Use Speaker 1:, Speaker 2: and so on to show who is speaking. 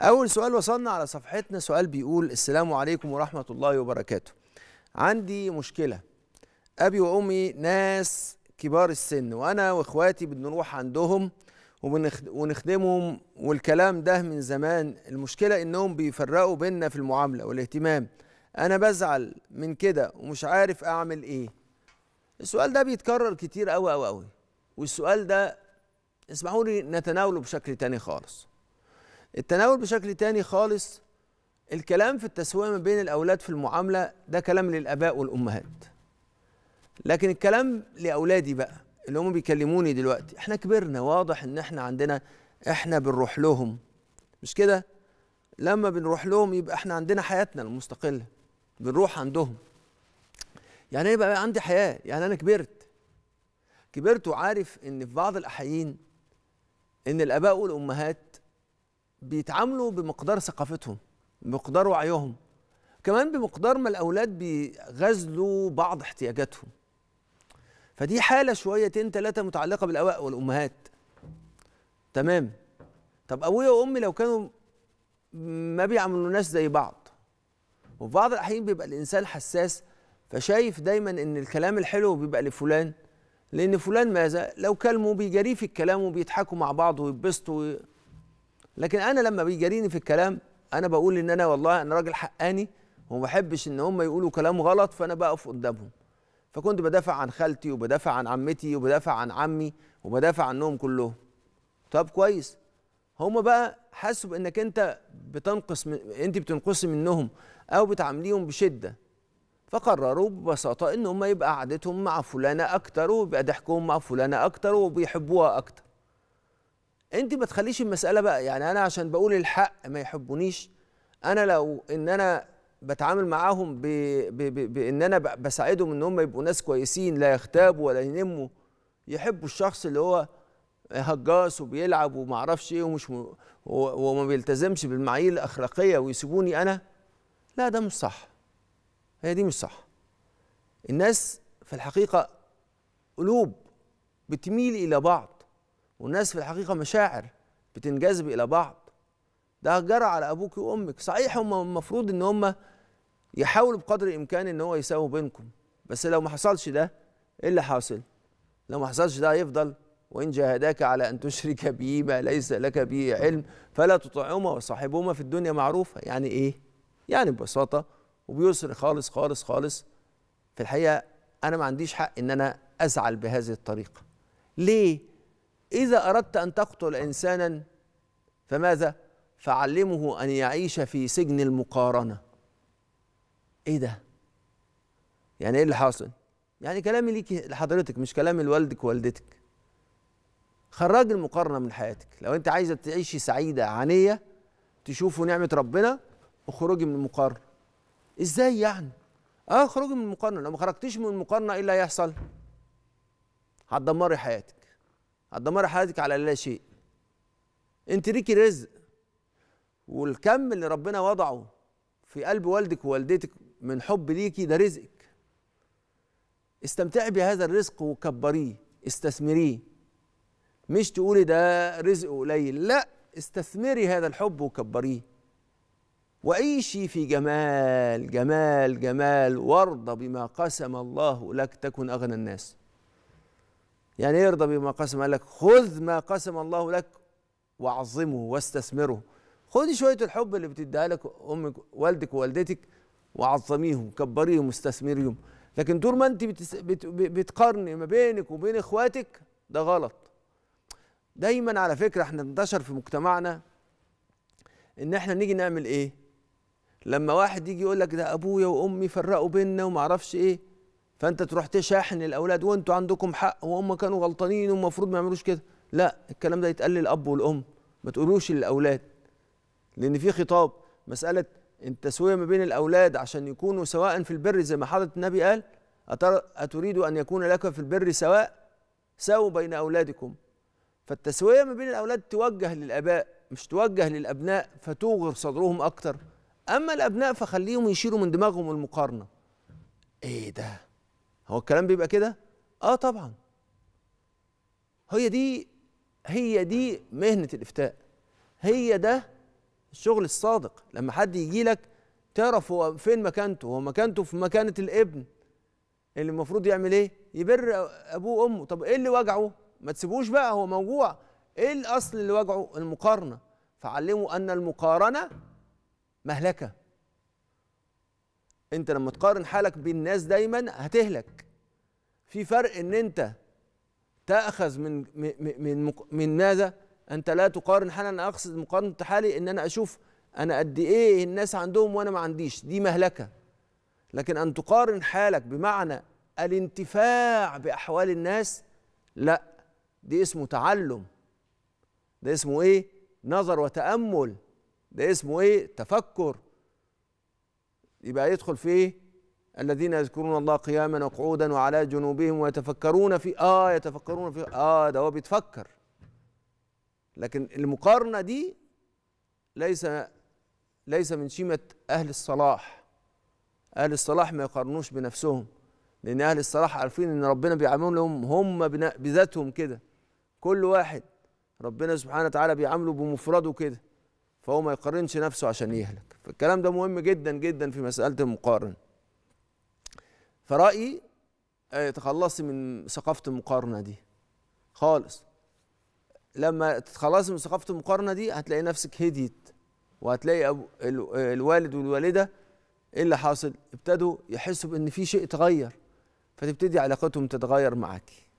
Speaker 1: أول سؤال وصلنا على صفحتنا سؤال بيقول السلام عليكم ورحمة الله وبركاته عندي مشكلة أبي وأمي ناس كبار السن وأنا وإخواتي بنروح عندهم ونخدمهم والكلام ده من زمان المشكلة إنهم بيفرقوا بينا في المعاملة والاهتمام أنا بزعل من كده ومش عارف أعمل إيه السؤال ده بيتكرر كتير أوي أوي أوي والسؤال ده اسمحوا لي نتناوله بشكل تاني خالص التناول بشكل تاني خالص الكلام في التسوية ما بين الأولاد في المعاملة ده كلام للآباء والأمهات لكن الكلام لأولادي بقى اللي هم بيكلموني دلوقتي احنا كبرنا واضح ان احنا عندنا احنا بنروح لهم مش كده لما بنروح لهم يبقى احنا عندنا حياتنا المستقلة بنروح عندهم يعني يبقى بقى عندي حياة يعني أنا كبرت كبرت وعارف ان في بعض الأحيين ان الآباء والأمهات بيتعاملوا بمقدار ثقافتهم بمقدار وعيهم كمان بمقدار ما الأولاد بيغزلوا بعض احتياجاتهم فدي حالة شويتين ثلاثة متعلقة بالآباء والأمهات تمام طب أبويا وأمي لو كانوا ما بيعاملوناش زي بعض وفي بعض الأحيان بيبقى الإنسان حساس فشايف دايما إن الكلام الحلو بيبقى لفلان لأن فلان ماذا لو كلمه بيجري في الكلام وبيضحكوا مع بعض ويتبسطوا لكن انا لما بيجاريني في الكلام انا بقول ان انا والله انا راجل حقاني وما بحبش ان هم يقولوا كلام غلط فانا بقف قدامهم فكنت بدافع عن خالتي وبدافع عن عمتي وبدافع عن عمي وبدافع عنهم كلهم طب كويس هم بقى حسوا بانك انت بتنقص من انت بتنقصي منهم او بتعامليهم بشده فقرروا ببساطه ان هم يبقى قعدتهم مع فلانه اكتر ويبقى ضحكهم مع فلانه اكتر وبيحبوها اكتر انت ما تخليش المساله بقى يعني انا عشان بقول الحق ما يحبونيش انا لو ان انا بتعامل معاهم ب... ب... ب... بان انا بساعدهم ان هم يبقوا ناس كويسين لا يغتابوا ولا ينموا يحبوا الشخص اللي هو هجاص وبيلعب وما اعرفش ايه ومش م... وما بيلتزمش بالمعايير الاخلاقيه ويسيبوني انا لا ده مش صح هي دي مش صح الناس في الحقيقه قلوب بتميل الى بعض والناس في الحقيقه مشاعر بتنجذب الى بعض ده جرى على ابوك وامك صحيح هم المفروض ان هم يحاولوا بقدر الامكان ان هو يساووا بينكم بس لو ما حصلش ده ايه اللي حاصل لو ما حصلش ده هيفضل وان جاهداك على ان تشرك بي ما ليس لك به علم فلا تطعهما وصاحبهما في الدنيا معروفه يعني ايه يعني ببساطه وبيسر خالص خالص خالص في الحقيقه انا ما عنديش حق ان انا ازعل بهذه الطريقه ليه إذا أردت أن تقتل إنسانا فماذا؟ فعلمه أن يعيش في سجن المقارنة إيه ده؟ يعني إيه اللي حاصل؟ يعني كلامي ليك لحضرتك مش كلام لوالدك ووالدتك خرج المقارنة من حياتك لو أنت عايزة تعيشي سعيدة عنية تشوفوا نعمة ربنا اخرجي من المقارنة إزاي يعني؟ اه اخرجي من المقارنة لو ما خرجتيش من المقارنة إيه اللي هيحصل؟ هتدمري حياتك هتدمري حياتك على لا شيء انت ليكي رزق والكم اللي ربنا وضعه في قلب والدك ووالدتك من حب ليكي ده رزقك استمتعي بهذا الرزق وكبريه استثمريه مش تقولي ده رزق قليل لا استثمري هذا الحب وكبريه وعيشي في جمال جمال جمال وارضى بما قسم الله لك تكن اغنى الناس يعني ارضى بما قسم لك خذ ما قسم الله لك وعظمه واستثمره خذي شوية الحب اللي بتديها لك أمك والدك ووالدتك وعظميهم كبريهم واستثمريهم لكن طول ما أنت بتقارني ما بينك وبين إخواتك ده غلط دايما على فكرة احنا انتشر في مجتمعنا إن احنا نيجي نعمل إيه لما واحد يجي يقول لك ده أبويا وأمي فرقوا بينا ومعرفش إيه فانت تروح تشاحن الاولاد وانتوا عندكم حق وهم كانوا غلطانين ومفروض ما يعملوش كده لا الكلام ده يتقال للاب والام ما تقولوش للاولاد لان في خطاب مساله التسويه ما بين الاولاد عشان يكونوا سواء في البر زي ما حضره النبي قال اتريد ان يكون لك في البر سواء ساووا بين اولادكم فالتسويه ما بين الاولاد توجه للاباء مش توجه للابناء فتوغر صدرهم اكتر اما الابناء فخليهم يشيلوا من دماغهم المقارنه ايه ده هو الكلام بيبقى كده اه طبعا هي دي هي دي مهنه الافتاء هي ده الشغل الصادق لما حد يجي لك تعرف هو فين مكانته هو مكانته في مكانه الابن اللي المفروض يعمل ايه يبر ابوه وامه طب ايه اللي وجعه ما تسيبوش بقى هو موجوع ايه الاصل اللي وجعه المقارنه فعلموا ان المقارنه مهلكه انت لما تقارن حالك بالناس دايما هتهلك في فرق ان انت تاخذ من من من ماذا انت لا تقارن حالا انا اقصد مقارنه حالي ان انا اشوف انا قد ايه الناس عندهم وانا ما عنديش دي مهلكه لكن ان تقارن حالك بمعنى الانتفاع باحوال الناس لا دي اسمه تعلم ده اسمه ايه نظر وتامل ده اسمه ايه تفكر يبقى يدخل في ايه الذين يذكرون الله قياما وقعودا وعلى جنوبهم ويتفكرون في اه يتفكرون في اه ده هو بيتفكر لكن المقارنه دي ليس ليس من شيمه اهل الصلاح اهل الصلاح ما يقارنوش بنفسهم لان اهل الصلاح عارفين ان ربنا بيعاملهم هم بذاتهم كده كل واحد ربنا سبحانه وتعالى بيعامله بمفرده كده فهو ما يقارنش نفسه عشان يهلك فالكلام ده مهم جدا جدا في مسألة المقارن فرأيي آه، تخلصي من ثقافة المقارنة دي خالص لما تتخلصي من ثقافة المقارنة دي هتلاقي نفسك هديت وهتلاقي الوالد والوالدة ايه اللي حاصل؟ ابتدوا يحسوا بان في شيء اتغير فتبتدي علاقتهم تتغير معاكي